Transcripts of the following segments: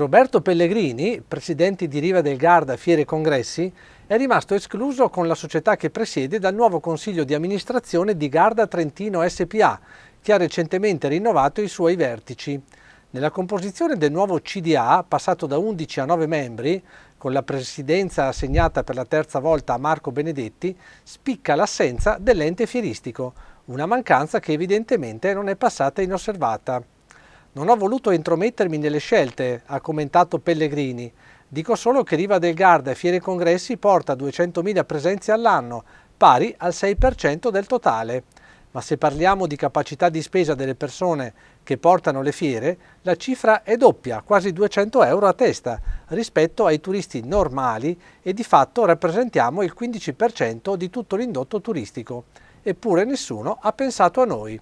Roberto Pellegrini, presidente di Riva del Garda Fiere Congressi, è rimasto escluso con la società che presiede dal nuovo consiglio di amministrazione di Garda Trentino SPA, che ha recentemente rinnovato i suoi vertici. Nella composizione del nuovo CDA, passato da 11 a 9 membri, con la presidenza assegnata per la terza volta a Marco Benedetti, spicca l'assenza dell'ente fieristico, una mancanza che evidentemente non è passata inosservata. Non ho voluto intromettermi nelle scelte, ha commentato Pellegrini. Dico solo che Riva del Garda e Fiere Congressi porta 200.000 presenze all'anno, pari al 6% del totale. Ma se parliamo di capacità di spesa delle persone che portano le fiere, la cifra è doppia, quasi 200 euro a testa, rispetto ai turisti normali e di fatto rappresentiamo il 15% di tutto l'indotto turistico. Eppure nessuno ha pensato a noi.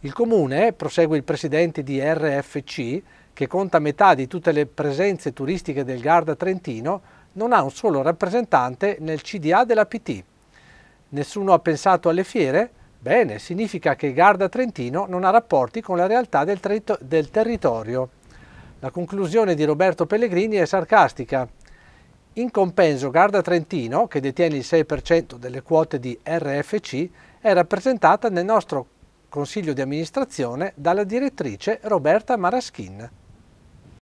Il comune, prosegue il presidente di RFC, che conta metà di tutte le presenze turistiche del Garda Trentino, non ha un solo rappresentante nel CDA della PT. Nessuno ha pensato alle fiere? Bene, significa che Garda Trentino non ha rapporti con la realtà del, del territorio. La conclusione di Roberto Pellegrini è sarcastica. In compenso Garda Trentino, che detiene il 6% delle quote di RFC, è rappresentata nel nostro consiglio di amministrazione dalla direttrice Roberta Maraschin.